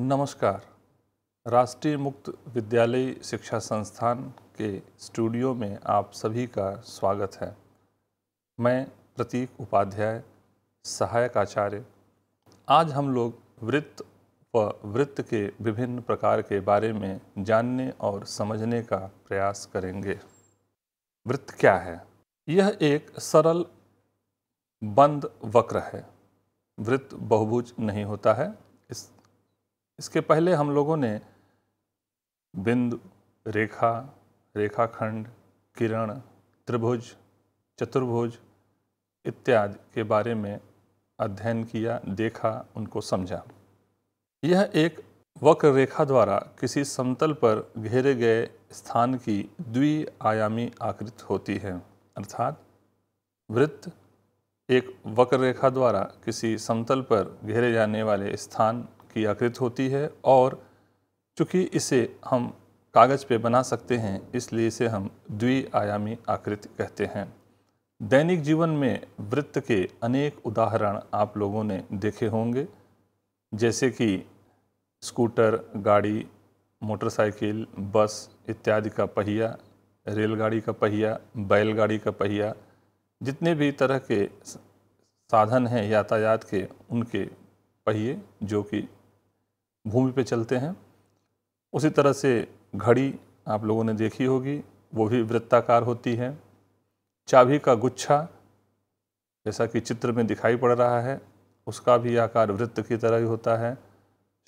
नमस्कार राष्ट्रीय मुक्त विद्यालय शिक्षा संस्थान के स्टूडियो में आप सभी का स्वागत है मैं प्रतीक उपाध्याय सहायक आचार्य आज हम लोग वृत्त व वृत्त के विभिन्न प्रकार के बारे में जानने और समझने का प्रयास करेंगे वृत्त क्या है यह एक सरल बंद वक्र है वृत्त बहुभुज नहीं होता है इसके पहले हम लोगों ने बिंदु रेखा रेखाखंड किरण त्रिभुज चतुर्भुज इत्यादि के बारे में अध्ययन किया देखा उनको समझा यह एक वक्र रेखा द्वारा किसी समतल पर घेरे गए स्थान की द्विआयामी आकृत होती है अर्थात वृत्त एक वक्र रेखा द्वारा किसी समतल पर घेरे जाने वाले स्थान की आकृति होती है और चूँकि इसे हम कागज़ पे बना सकते हैं इसलिए इसे हम द्विआयामी आकृति कहते हैं दैनिक जीवन में वृत्त के अनेक उदाहरण आप लोगों ने देखे होंगे जैसे कि स्कूटर गाड़ी मोटरसाइकिल बस इत्यादि का पहिया रेलगाड़ी का पहिया बैलगाड़ी का पहिया जितने भी तरह के साधन हैं यातायात के उनके पहिए जो कि भूमि पे चलते हैं उसी तरह से घड़ी आप लोगों ने देखी होगी वो भी वृत्ताकार होती है चाबी का गुच्छा जैसा कि चित्र में दिखाई पड़ रहा है उसका भी आकार वृत्त की तरह ही होता है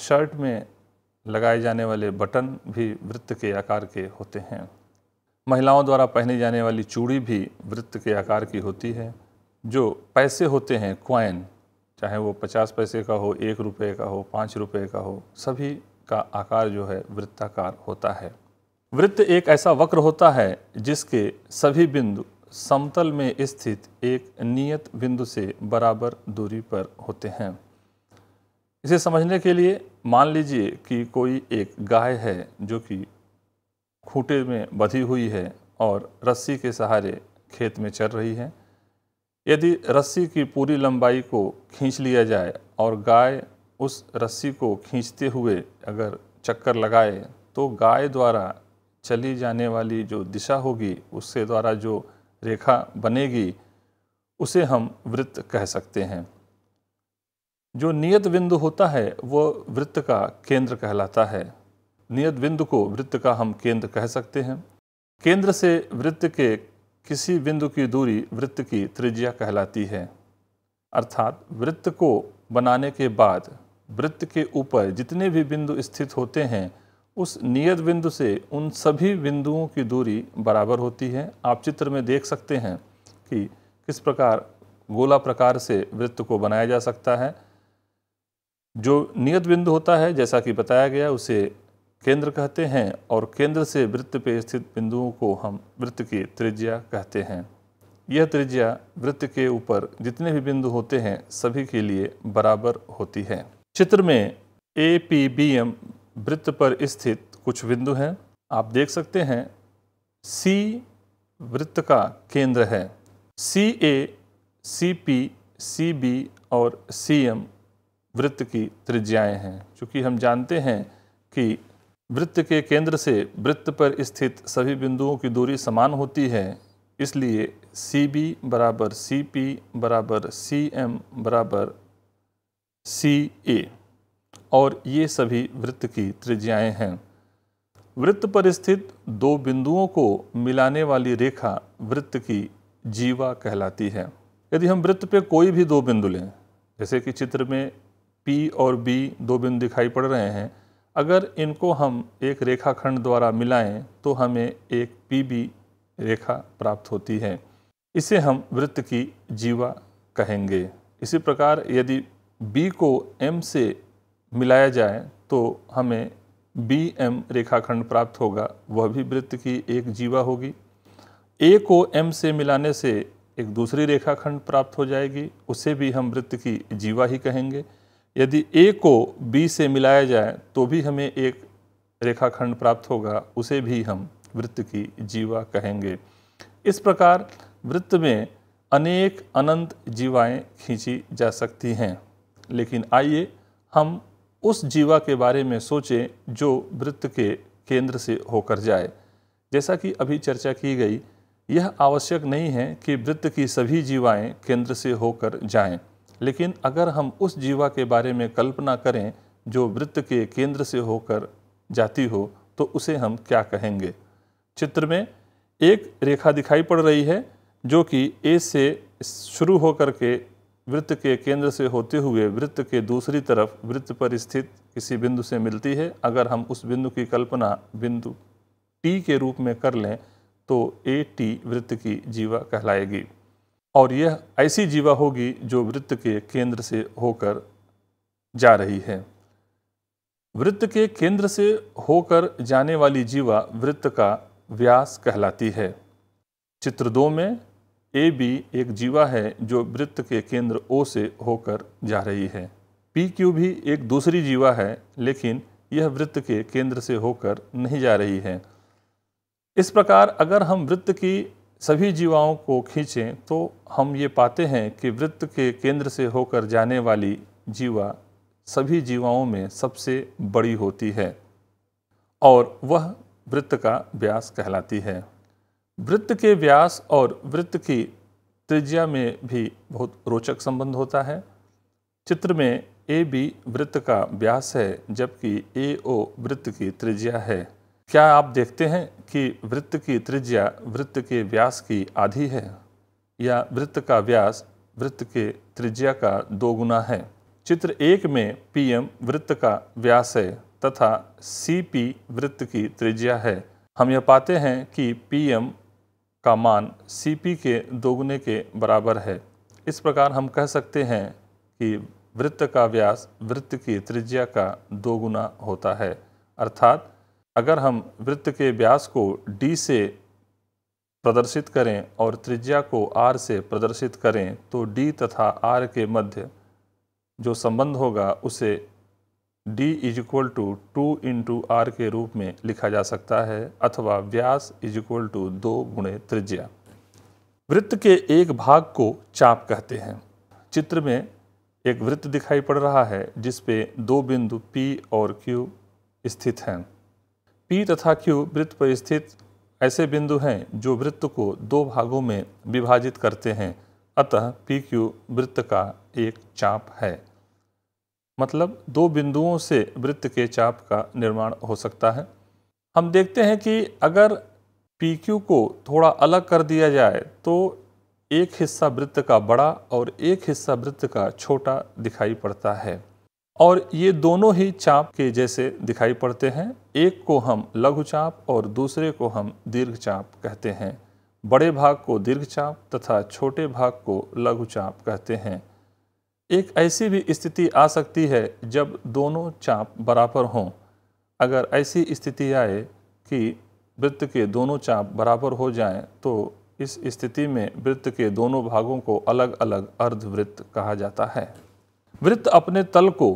शर्ट में लगाए जाने वाले बटन भी वृत्त के आकार के होते हैं महिलाओं द्वारा पहनी जाने वाली चूड़ी भी वृत्त के आकार की होती है जो पैसे होते हैं क्वाइन चाहे वो पचास पैसे का हो एक रुपये का हो पाँच रुपये का हो सभी का आकार जो है वृत्ताकार होता है वृत्त एक ऐसा वक्र होता है जिसके सभी बिंदु समतल में स्थित एक नियत बिंदु से बराबर दूरी पर होते हैं इसे समझने के लिए मान लीजिए कि कोई एक गाय है जो कि खूंटे में बधी हुई है और रस्सी के सहारे खेत में चल रही है यदि रस्सी की पूरी लंबाई को खींच लिया जाए और गाय उस रस्सी को खींचते हुए अगर चक्कर लगाए तो गाय द्वारा चली जाने वाली जो दिशा होगी उससे द्वारा जो रेखा बनेगी उसे हम वृत्त कह सकते हैं जो नियत बिंदु होता है वह वृत्त का केंद्र कहलाता है नियत बिंदु को वृत्त का हम केंद्र कह सकते हैं केंद्र से वृत्त के किसी बिंदु की दूरी वृत्त की त्रिज्या कहलाती है अर्थात वृत्त को बनाने के बाद वृत्त के ऊपर जितने भी बिंदु स्थित होते हैं उस नियत बिंदु से उन सभी बिंदुओं की दूरी बराबर होती है आप चित्र में देख सकते हैं कि किस प्रकार गोला प्रकार से वृत्त को बनाया जा सकता है जो नियत बिंदु होता है जैसा कि बताया गया उसे केंद्र कहते हैं और केंद्र से वृत्त पे स्थित बिंदुओं को हम वृत्त की त्रिज्या कहते हैं यह त्रिज्या वृत्त के ऊपर जितने भी बिंदु होते हैं सभी के लिए बराबर होती है चित्र में ए पी बी एम वृत्त पर स्थित कुछ बिंदु हैं आप देख सकते हैं सी वृत्त का केंद्र है सी ए सी पी सी बी और सी एम वृत्त की त्रिज्याएं हैं क्योंकि हम जानते हैं कि वृत्त के केंद्र से वृत्त पर स्थित सभी बिंदुओं की दूरी समान होती है इसलिए सी बी बराबर सी पी बराबर सी एम बराबर सी ए और ये सभी वृत्त की त्रिज्याएं हैं वृत्त पर स्थित दो बिंदुओं को मिलाने वाली रेखा वृत्त की जीवा कहलाती है यदि हम वृत्त पे कोई भी दो बिंदु लें जैसे कि चित्र में पी और बी दो बिंदु दिखाई पड़ रहे हैं अगर इनको हम एक रेखाखंड द्वारा मिलाएं तो हमें एक पीबी रेखा प्राप्त होती है इसे हम वृत्त की जीवा कहेंगे इसी प्रकार यदि बी को एम से मिलाया जाए तो हमें बी एम रेखाखंड प्राप्त होगा वह भी वृत्त की एक जीवा होगी ए को एम से मिलाने से एक दूसरी रेखाखंड प्राप्त हो जाएगी उसे भी हम वृत्त की जीवा ही कहेंगे यदि ए को बी से मिलाया जाए तो भी हमें एक रेखाखंड प्राप्त होगा उसे भी हम वृत्त की जीवा कहेंगे इस प्रकार वृत्त में अनेक अनंत जीवाएं खींची जा सकती हैं लेकिन आइए हम उस जीवा के बारे में सोचें जो वृत्त के केंद्र से होकर जाए जैसा कि अभी चर्चा की गई यह आवश्यक नहीं है कि वृत्त की सभी जीवाएं केंद्र से होकर जाएं। लेकिन अगर हम उस जीवा के बारे में कल्पना करें जो वृत्त के केंद्र से होकर जाती हो तो उसे हम क्या कहेंगे चित्र में एक रेखा दिखाई पड़ रही है जो कि ए से शुरू होकर के वृत्त के केंद्र से होते हुए वृत्त के दूसरी तरफ वृत्त पर स्थित किसी बिंदु से मिलती है अगर हम उस बिंदु की कल्पना बिंदु टी के रूप में कर लें तो ए टी वृत्त की जीवा कहलाएगी और यह ऐसी जीवा होगी जो वृत्त के केंद्र से होकर जा रही है वृत्त के केंद्र से होकर जाने वाली जीवा वृत्त का व्यास कहलाती है चित्र दो में ए बी एक जीवा है जो वृत्त के केंद्र ओ से होकर जा रही है पी क्यू भी एक दूसरी जीवा है लेकिन यह वृत्त के केंद्र से होकर नहीं जा रही है इस प्रकार अगर हम वृत्त की सभी जीवाओं को खींचें तो हम ये पाते हैं कि वृत्त के केंद्र से होकर जाने वाली जीवा सभी जीवाओं में सबसे बड़ी होती है और वह वृत्त का व्यास कहलाती है वृत्त के व्यास और वृत्त की त्रिज्या में भी बहुत रोचक संबंध होता है चित्र में ए बी वृत्त का व्यास है जबकि ए ओ वृत्त की त्रिज्या है क्या आप देखते हैं कि वृत्त की त्रिज्या वृत्त के व्यास की आधी है या वृत्त का व्यास वृत्त के त्रिज्या का दो गुना है चित्र एक में पीएम वृत्त का व्यास है तथा सीपी वृत्त की त्रिज्या है हम यह पाते हैं कि पीएम का मान सीपी के दोगुने के बराबर है इस प्रकार हम कह सकते हैं कि वृत्त का व्यास वृत्त की त्रिज्या का दोगुना होता है अर्थात अगर हम वृत्त के व्यास को d से प्रदर्शित करें और त्रिज्या को r से प्रदर्शित करें तो d तथा r के मध्य जो संबंध होगा उसे d is equal to two into r के रूप में लिखा जा सकता है अथवा व्यास इज इक्वल टू दो गुणे त्रिज्या वृत्त के एक भाग को चाप कहते हैं चित्र में एक वृत्त दिखाई पड़ रहा है जिस पे दो बिंदु P और Q स्थित हैं पी तथा क्यू वृत्त पर स्थित ऐसे बिंदु हैं जो वृत्त को दो भागों में विभाजित करते हैं अतः पी क्यू वृत्त का एक चाप है मतलब दो बिंदुओं से वृत्त के चाप का निर्माण हो सकता है हम देखते हैं कि अगर पी क्यू को थोड़ा अलग कर दिया जाए तो एक हिस्सा वृत्त का बड़ा और एक हिस्सा वृत्त का छोटा दिखाई पड़ता है और ये दोनों ही चाप के जैसे दिखाई पड़ते हैं एक को हम लघु चाप और दूसरे को हम दीर्घ चाप कहते हैं बड़े भाग को दीर्घ चाप तथा छोटे भाग को लघु चाप कहते हैं एक ऐसी भी स्थिति आ सकती है जब दोनों चाप बराबर हों अगर ऐसी स्थिति आए कि वृत्त के दोनों चाप बराबर हो जाएं तो इस स्थिति में वृत्त के दोनों भागों को अलग अलग अर्धवृत्त कहा जाता है वृत्त अपने तल को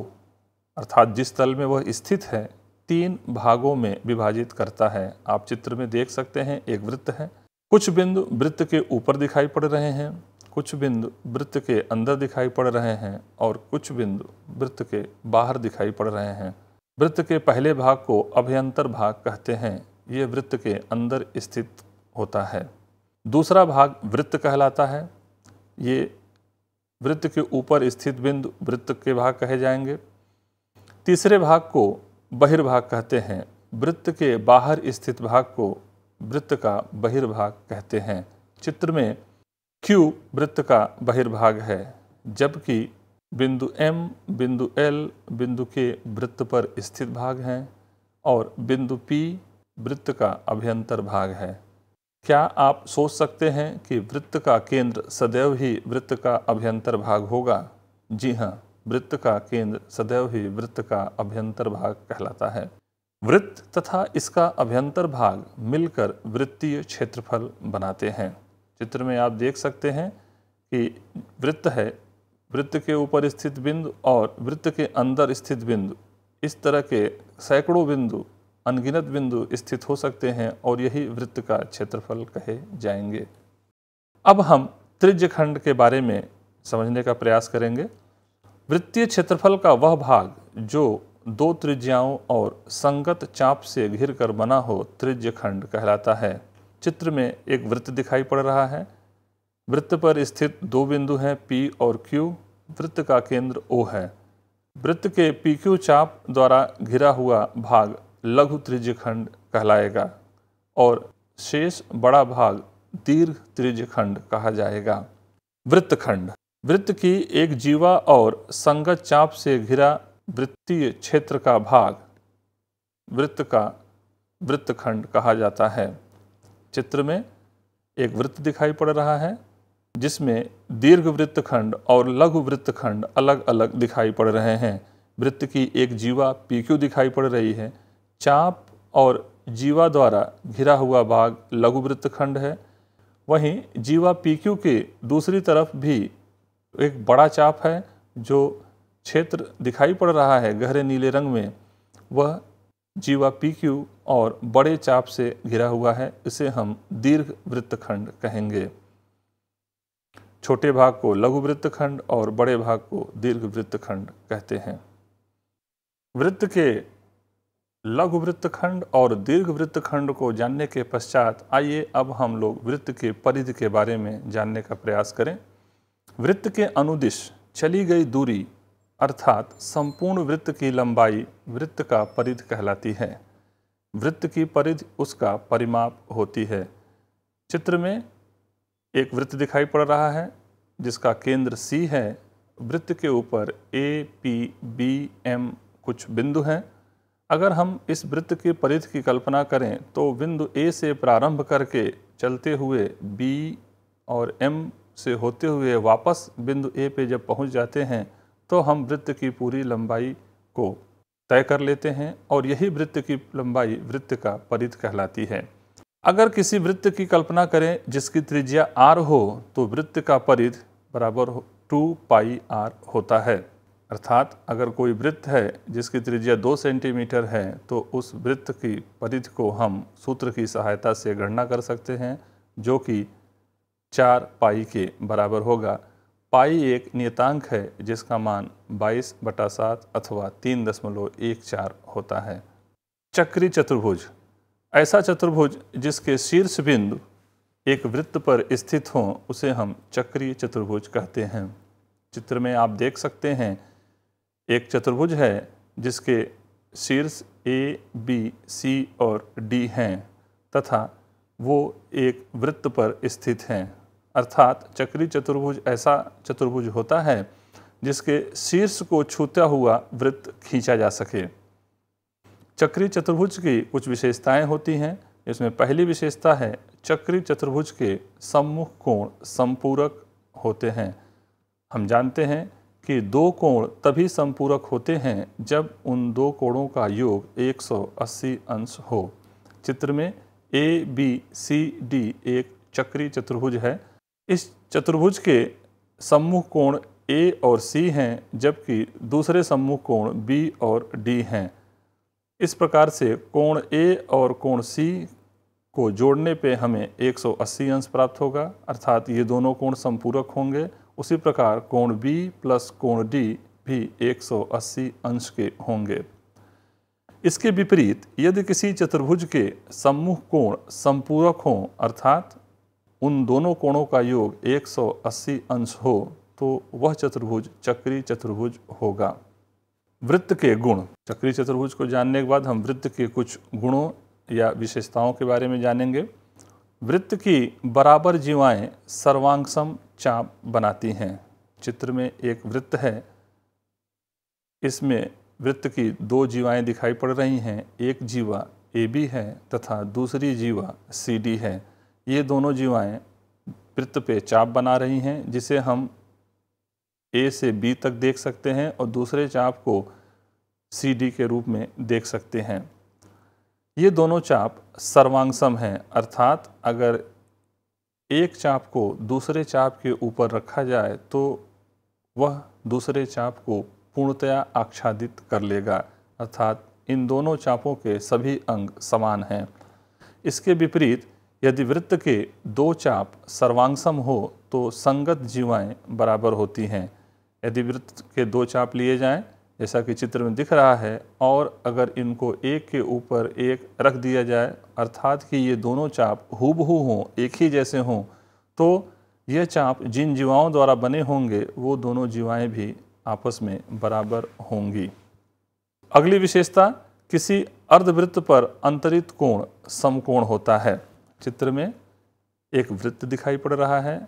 अर्थात जिस तल में वह स्थित है तीन भागों में विभाजित करता है आप चित्र में देख सकते हैं एक वृत्त है कुछ बिंदु वृत्त के ऊपर दिखाई पड़ रहे हैं कुछ बिंदु वृत्त के अंदर दिखाई पड़ रहे हैं और कुछ बिंदु वृत्त के बाहर दिखाई पड़ रहे हैं वृत्त के पहले भाग को अभ्यंतर भाग कहते हैं ये वृत्त के अंदर स्थित होता है दूसरा भाग वृत्त कहलाता है ये वृत्त के ऊपर स्थित बिंदु वृत्त के भाग कहे जाएंगे तीसरे भाग को बहिर्भाग कहते हैं वृत्त के बाहर स्थित भाग को वृत्त का बहिर्भाग कहते हैं चित्र में Q वृत्त का बहिर्भाग है जबकि बिंदु M, बिंदु L, बिंदु के वृत्त पर स्थित भाग हैं और बिंदु P वृत्त का अभ्यंतर भाग है क्या आप सोच सकते हैं कि वृत्त का केंद्र सदैव ही वृत्त का अभ्यंतर भाग होगा जी हाँ वृत्त का केंद्र सदैव ही वृत्त का अभ्यंतर भाग कहलाता है वृत्त तथा इसका अभ्यंतर भाग मिलकर वृत्तीय क्षेत्रफल बनाते हैं चित्र में आप देख सकते हैं कि वृत्त है वृत्त के ऊपर स्थित बिंदु और वृत्त के अंदर स्थित बिंदु इस तरह के सैकड़ों बिंदु अनगिनत बिंदु स्थित हो सकते हैं और यही वृत्त का क्षेत्रफल कहे जाएंगे अब हम त्रिज्य खंड के बारे में समझने का प्रयास करेंगे वृत्तीय क्षेत्रफल का वह भाग जो दो त्रिज्याओं और संगत चाप से घिर कर बना हो त्रिज्य खंड कहलाता है चित्र में एक वृत्त दिखाई पड़ रहा है वृत्त पर स्थित दो बिंदु हैं P और Q वृत्त का केंद्र O है वृत्त के PQ चाप द्वारा घिरा हुआ भाग लघु त्रिज्यखंड खंड कहलाएगा और शेष बड़ा भाग दीर्घ त्रिज्यखंड खंड कहा जाएगा वृत्तखंड वृत्त की एक जीवा और संगत चाप से घिरा वृत्तीय क्षेत्र का भाग वृत्त का वृत्तखंड कहा जाता है चित्र में एक वृत्त दिखाई पड़ रहा है जिसमें दीर्घ वृत्तखंड और लघु वृत्तखंड अलग अलग दिखाई पड़ रहे हैं वृत्त की एक जीवा पीक्यू दिखाई पड़ रही है चाप और जीवा द्वारा घिरा हुआ भाग लघु वृत्तखंड है वहीं जीवा पीक्यू के दूसरी तरफ भी एक बड़ा चाप है जो क्षेत्र दिखाई पड़ रहा है गहरे नीले रंग में वह जीवा पीक्यू और बड़े चाप से घिरा हुआ है इसे हम दीर्घ वृत्तखंड कहेंगे छोटे भाग को लघु वृत्तखंड और बड़े भाग को दीर्घ वृत्तखंड कहते हैं वृत्त के लघु वृत्तखंड और दीर्घ वृत्तखंड को जानने के पश्चात आइए अब हम लोग वृत्त के परिधि के बारे में जानने का प्रयास करें वृत्त के अनुदिश चली गई दूरी अर्थात संपूर्ण वृत्त की लंबाई वृत्त का परिध कहलाती है वृत्त की परिधि उसका परिमाप होती है चित्र में एक वृत्त दिखाई पड़ रहा है जिसका केंद्र सी है वृत्त के ऊपर ए पी बी एम कुछ बिंदु हैं अगर हम इस वृत्त के परिधि की कल्पना करें तो बिंदु ए से प्रारंभ करके चलते हुए बी और एम से होते हुए वापस बिंदु ए पे जब पहुंच जाते हैं तो हम वृत्त की पूरी लंबाई को तय कर लेते हैं और यही वृत्त की लंबाई वृत्त का परिध कहलाती है अगर किसी वृत्त की कल्पना करें जिसकी त्रिज्या आर हो तो वृत्त का परिध बराबर टू पाई आर होता है अर्थात अगर कोई वृत्त है जिसकी त्रिज्या दो सेंटीमीटर है तो उस वृत्त की परिधि को हम सूत्र की सहायता से गणना कर सकते हैं जो कि चार पाई के बराबर होगा पाई एक नियतांक है जिसका मान बाईस बटा सात अथवा तीन दशमलव एक चार होता है चक्री चतुर्भुज ऐसा चतुर्भुज जिसके शीर्ष बिंदु एक वृत्त पर स्थित हों उसे हम चक्रीय चतुर्भुज कहते हैं चित्र में आप देख सकते हैं एक चतुर्भुज है जिसके शीर्ष ए बी सी और डी हैं तथा वो एक वृत्त पर स्थित हैं अर्थात चक्री चतुर्भुज ऐसा चतुर्भुज होता है जिसके शीर्ष को छूता हुआ वृत्त खींचा जा सके चक्री चतुर्भुज की कुछ विशेषताएं होती हैं इसमें पहली विशेषता है चक्री चतुर्भुज के सम्मुख कोण संपूरक होते हैं हम जानते हैं कि दो कोण तभी संपूरक होते हैं जब उन दो कोणों का योग 180 अंश हो चित्र में ए बी सी डी एक चक्री चतुर्भुज है इस चतुर्भुज के सम्मुख कोण ए और सी हैं जबकि दूसरे सम्मुख कोण बी और डी हैं इस प्रकार से कोण ए और कोण सी को जोड़ने पे हमें 180 अंश प्राप्त होगा अर्थात ये दोनों कोण संपूरक होंगे उसी प्रकार कोण बी प्लस कोण डी भी 180 अंश के होंगे इसके विपरीत यदि किसी चतुर्भुज के सम्मूह कोण संपूरक हों अर्थात उन दोनों कोणों का योग 180 अंश हो तो वह चतुर्भुज चक्री चतुर्भुज होगा वृत्त के गुण चक्री चतुर्भुज को जानने के बाद हम वृत्त के कुछ गुणों या विशेषताओं के बारे में जानेंगे वृत्त की बराबर जीवाएं सर्वांगसम चाप बनाती हैं चित्र में एक वृत्त है इसमें वृत्त की दो जीवाएं दिखाई पड़ रही हैं एक जीवा ए बी है तथा दूसरी जीवा सी डी है ये दोनों जीवाएं वृत्त पे चाप बना रही हैं जिसे हम ए से बी तक देख सकते हैं और दूसरे चाप को सी डी के रूप में देख सकते हैं ये दोनों चाप सर्वांगसम हैं अर्थात अगर एक चाप को दूसरे चाप के ऊपर रखा जाए तो वह दूसरे चाप को पूर्णतया आच्छादित कर लेगा अर्थात इन दोनों चापों के सभी अंग समान हैं इसके विपरीत यदि वृत्त के दो चाप सर्वांगसम हो तो संगत जीवाएं बराबर होती हैं यदि वृत्त के दो चाप लिए जाएं जैसा कि चित्र में दिख रहा है और अगर इनको एक के ऊपर एक रख दिया जाए अर्थात कि ये दोनों चाप हूबहू हों एक ही जैसे हों तो यह चाप जिन जीवाओं द्वारा बने होंगे वो दोनों जीवाएं भी आपस में बराबर होंगी अगली विशेषता किसी अर्धवृत्त पर अंतरित कोण समकोण होता है चित्र में एक वृत्त दिखाई पड़ रहा है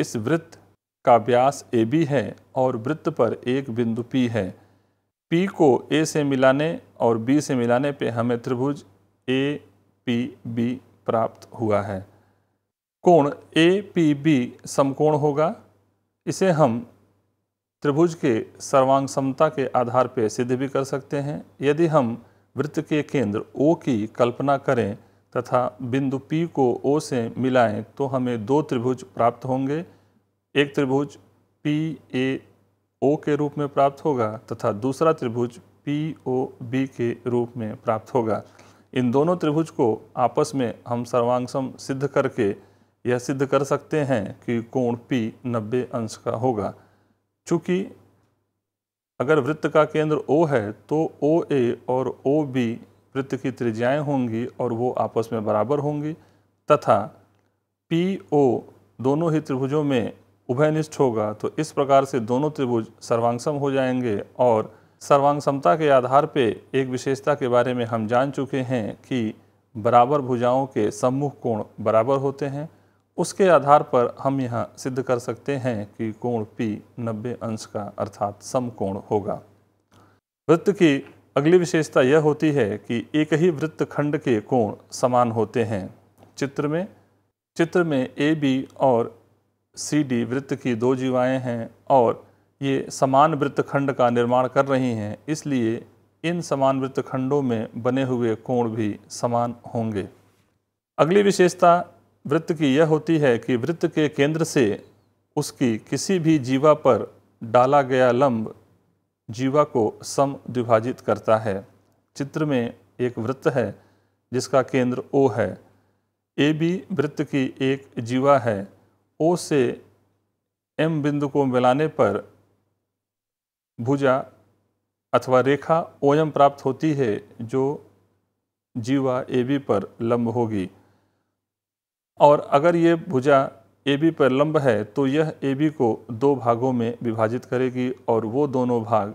इस वृत्त का व्यास ए बी है और वृत्त पर एक बिंदु पी है पी को ए से मिलाने और बी से मिलाने पे हमें त्रिभुज ए पी बी प्राप्त हुआ है कोण ए पी बी समकोण होगा इसे हम त्रिभुज के सर्वांग समता के आधार पर सिद्ध भी कर सकते हैं यदि हम वृत्त के केंद्र ओ की कल्पना करें तथा बिंदु पी को ओ से मिलाएं तो हमें दो त्रिभुज प्राप्त होंगे एक त्रिभुज पी ए ओ के रूप में प्राप्त होगा तथा दूसरा त्रिभुज पी ओ बी के रूप में प्राप्त होगा इन दोनों त्रिभुज को आपस में हम सर्वांगसम सिद्ध करके यह सिद्ध कर सकते हैं कि कोण पी 90 अंश का होगा चूँकि अगर वृत्त का केंद्र ओ है तो ओ ए और ओ बी वृत्त की त्रिज्याएं होंगी और वो आपस में बराबर होंगी तथा पी ओ दोनों ही त्रिभुजों में उभयनिष्ठ होगा तो इस प्रकार से दोनों त्रिभुज सर्वांगसम हो जाएंगे और सर्वांगसमता के आधार पे एक विशेषता के बारे में हम जान चुके हैं कि बराबर भुजाओं के सम्मुख कोण बराबर होते हैं उसके आधार पर हम यहाँ सिद्ध कर सकते हैं कि कोण P 90 अंश का अर्थात समकोण होगा वृत्त की अगली विशेषता यह होती है कि एक ही वृत्त खंड के कोण समान होते हैं चित्र में चित्र में ए बी और सी डी वृत्त की दो जीवाएं हैं और ये समान वृत्त खंड का निर्माण कर रही हैं इसलिए इन समान वृत्त खंडों में बने हुए कोण भी समान होंगे अगली विशेषता वृत्त की यह होती है कि वृत्त के केंद्र से उसकी किसी भी जीवा पर डाला गया लंब जीवा को सम द्विभाजित करता है चित्र में एक वृत्त है जिसका केंद्र ओ है ए बी वृत्त की एक जीवा है ओ से एम बिंदु को मिलाने पर भुजा अथवा रेखा ओ एम प्राप्त होती है जो जीवा ए बी पर लंब होगी और अगर ये भुजा ए बी पर लंब है तो यह ए बी को दो भागों में विभाजित करेगी और वो दोनों भाग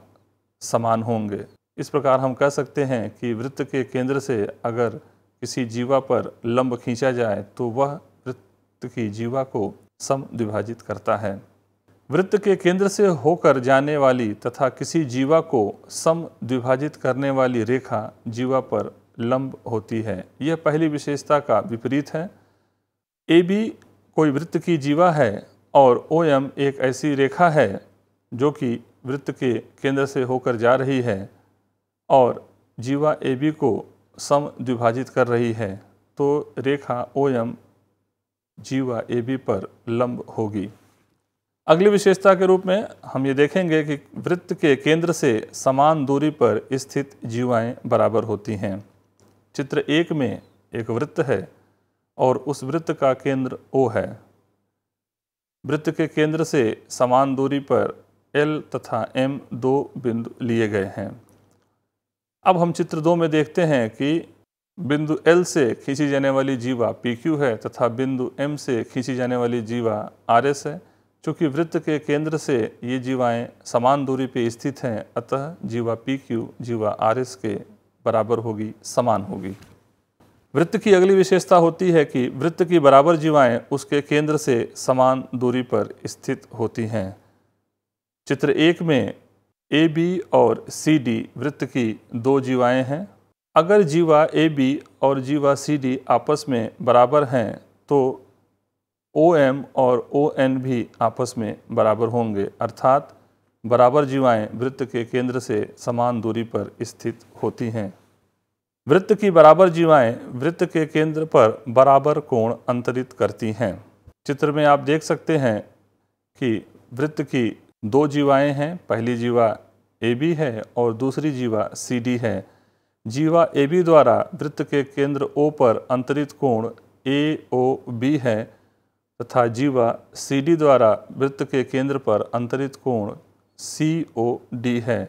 समान होंगे इस प्रकार हम कह सकते हैं कि वृत्त के केंद्र से अगर किसी जीवा पर लंब खींचा जाए तो वह वृत्त की जीवा को सम विभाजित करता है वृत्त के केंद्र से होकर जाने वाली तथा किसी जीवा को सम विभाजित करने वाली रेखा जीवा पर लंब होती है यह पहली विशेषता का विपरीत है ए बी कोई वृत्त की जीवा है और ओ एम एक ऐसी रेखा है जो कि वृत्त के केंद्र से होकर जा रही है और जीवा ए बी को सम विभाजित कर रही है तो रेखा ओ एम जीवा ए बी पर लंब होगी अगली विशेषता के रूप में हम ये देखेंगे कि वृत्त के केंद्र से समान दूरी पर स्थित जीवाएं बराबर होती हैं चित्र एक में एक वृत्त है और उस वृत्त का केंद्र ओ है वृत्त के केंद्र से समान दूरी पर एल तथा एम दो बिंदु लिए गए हैं अब हम चित्र दो में देखते हैं कि बिंदु L से खींची जाने वाली जीवा PQ है तथा बिंदु M से खींची जाने वाली जीवा RS है चूँकि वृत्त के केंद्र से ये जीवाएं समान दूरी पर स्थित हैं अतः जीवा PQ जीवा RS के बराबर होगी समान होगी वृत्त की अगली विशेषता होती है कि वृत्त की बराबर जीवाएं उसके केंद्र से समान दूरी पर स्थित होती हैं चित्र एक में ए बी और सी डी वृत्त की दो जीवाएं हैं अगर जीवा ए बी और जीवा सी डी आपस में बराबर हैं तो ओ एम और ओ एन भी आपस में बराबर होंगे अर्थात बराबर जीवाएं वृत्त के केंद्र से समान दूरी पर स्थित होती हैं वृत्त की बराबर जीवाएं वृत्त के केंद्र पर बराबर कोण अंतरित करती हैं चित्र में आप देख सकते हैं कि वृत्त की दो जीवाएं हैं पहली जीवा ए बी है और दूसरी जीवा सी डी है जीवा ए बी द्वारा वृत्त के केंद्र ओ पर अंतरित कोण ए ओ बी है तथा जीवा सी डी द्वारा वृत्त के केंद्र पर अंतरित कोण सी ओ डी है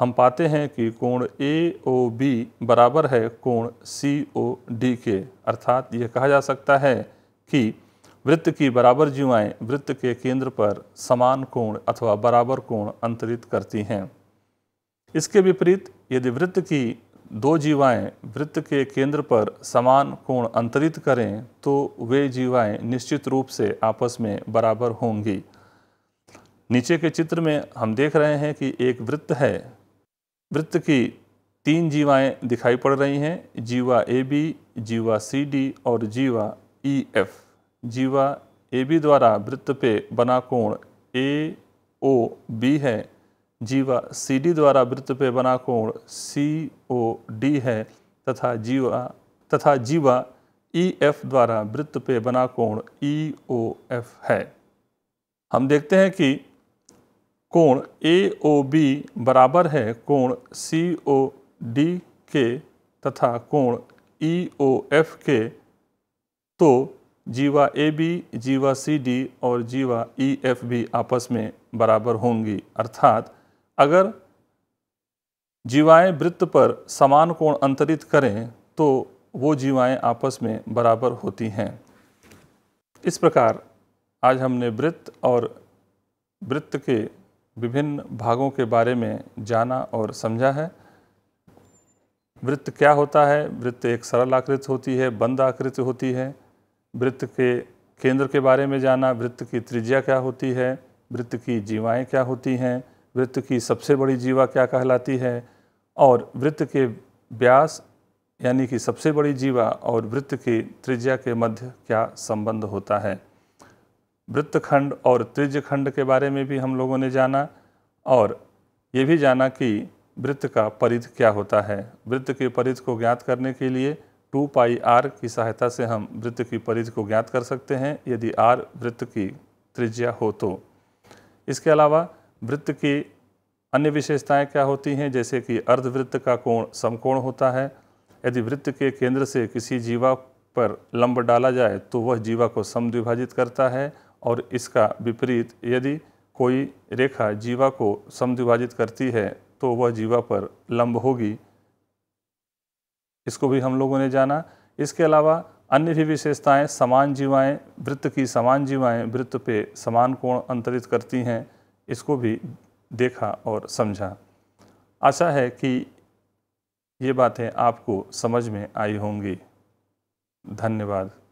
हम पाते हैं कि कोण ए ओ बी बराबर है कोण सी ओ डी के अर्थात यह कहा जा सकता है कि वृत्त की बराबर जीवाएं वृत्त के केंद्र पर समान कोण अथवा बराबर कोण अंतरित करती हैं इसके विपरीत यदि वृत्त की दो जीवाएं वृत्त के केंद्र पर समान कोण अंतरित करें तो वे जीवाएं निश्चित रूप से आपस में बराबर होंगी नीचे के चित्र में हम देख रहे हैं कि एक वृत्त है वृत्त की तीन जीवाएं दिखाई पड़ रही हैं जीवा ए बी जीवा सी डी और जीवा ई e एफ जीवा ए बी द्वारा वृत्त पे बना कोण ए ओ बी है जीवा सी डी द्वारा वृत्त पे बना कोण सी ओ डी है तथा जीवा तथा जीवा ई e एफ द्वारा वृत्त पे बना कोण ई ओ एफ है हम देखते हैं कि कोण ए ओ बी बराबर है कोण सी ओ डी के तथा कोण ई ओ एफ के तो जीवा ए बी जीवा सी डी और जीवा ई e एफ भी आपस में बराबर होंगी अर्थात अगर जीवाएं वृत्त पर समान कोण अंतरित करें तो वो जीवाएं आपस में बराबर होती हैं इस प्रकार आज हमने वृत्त और वृत्त के विभिन्न भागों के बारे में जाना और समझा है वृत्त क्या होता है वृत्त एक सरल आकृति होती है बंद आकृति होती है वृत्त के केंद्र के बारे में जाना वृत्त की त्रिज्या क्या होती है वृत्त की जीवाएं क्या होती हैं वृत्त की सबसे बड़ी जीवा क्या कहलाती है और वृत्त के व्यास यानी कि सबसे बड़ी जीवा और वृत्त की त्रिज्या के मध्य क्या संबंध होता है वृत्त खंड और त्रिज खंड के बारे में भी हम लोगों ने जाना और ये भी जाना कि वृत्त का परिध क्या होता है वृत्त के परिध को ज्ञात करने के लिए टू पाई आर की सहायता से हम वृत्त की परिध को ज्ञात कर सकते हैं यदि आर वृत्त की त्रिज्या हो तो इसके अलावा वृत्त की अन्य विशेषताएं क्या होती हैं जैसे कि अर्धवृत्त का कोण समकोण होता है यदि वृत्त के केंद्र से किसी जीवा पर लंब डाला जाए तो वह जीवा को समद्विभाजित करता है और इसका विपरीत यदि कोई रेखा जीवा को समद्विभाजित करती है तो वह जीवा पर लंब होगी इसको भी हम लोगों ने जाना इसके अलावा अन्य भी विशेषताएं समान जीवाएं वृत्त की समान जीवाएं वृत्त पे समान कोण अंतरित करती हैं इसको भी देखा और समझा आशा है कि ये बातें आपको समझ में आई होंगी धन्यवाद